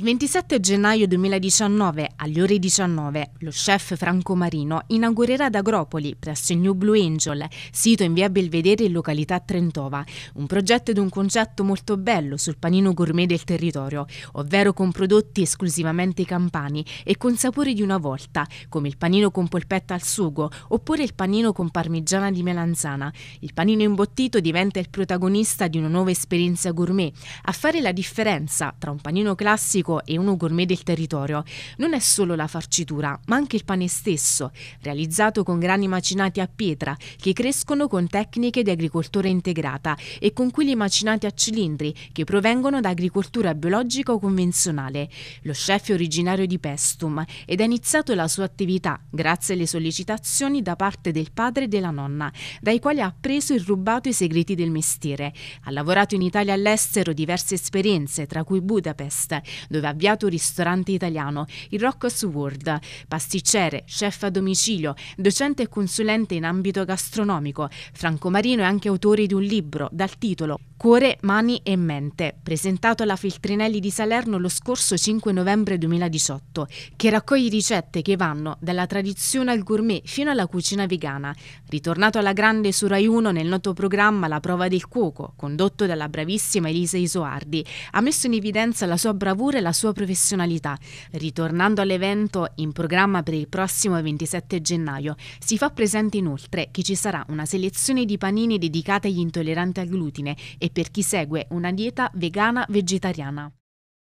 Il 27 gennaio 2019, alle ore 19, lo chef Franco Marino inaugurerà ad Agropoli, presso il New Blue Angel, sito in via Belvedere in località Trentova, un progetto ed un concetto molto bello sul panino gourmet del territorio, ovvero con prodotti esclusivamente campani e con sapori di una volta, come il panino con polpetta al sugo oppure il panino con parmigiana di melanzana. Il panino imbottito diventa il protagonista di una nuova esperienza gourmet. A fare la differenza tra un panino classico tipico e uno gourmet del territorio non è solo la farcitura, ma anche il pane stesso, realizzato con grani macinati a pietra che crescono con tecniche di agricoltura integrata e con quelli macinati a cilindri che provengono da agricoltura biologica o convenzionale. Lo chef è originario di Pestum ed ha iniziato la sua attività grazie alle sollecitazioni da parte del padre e della nonna, dai quali ha preso e rubato i segreti del mestiere. Ha lavorato in Italia e all'estero diverse esperienze, tra cui Budapest, dove ha avviato un ristorante italiano, il Rocco's World, pasticcere, chef a domicilio, docente e consulente in ambito gastronomico. Franco Marino è anche autore di un libro dal titolo Cuore, Mani e Mente, presentato alla Filtrinelli di Salerno lo scorso 5 novembre 2018, che raccoglie ricette che vanno dalla tradizione al gourmet fino alla cucina vegana. Ritornato alla grande su Rai 1 nel noto programma La prova del cuoco, condotto dalla bravissima Elisa Isoardi, ha messo in evidenza la sua bravura e la sua professionalità. Ritornando all'evento in programma per il prossimo 27 gennaio, si fa presente inoltre che ci sarà una selezione di panini dedicata agli intolleranti al glutine e e per chi segue una dieta vegana vegetariana.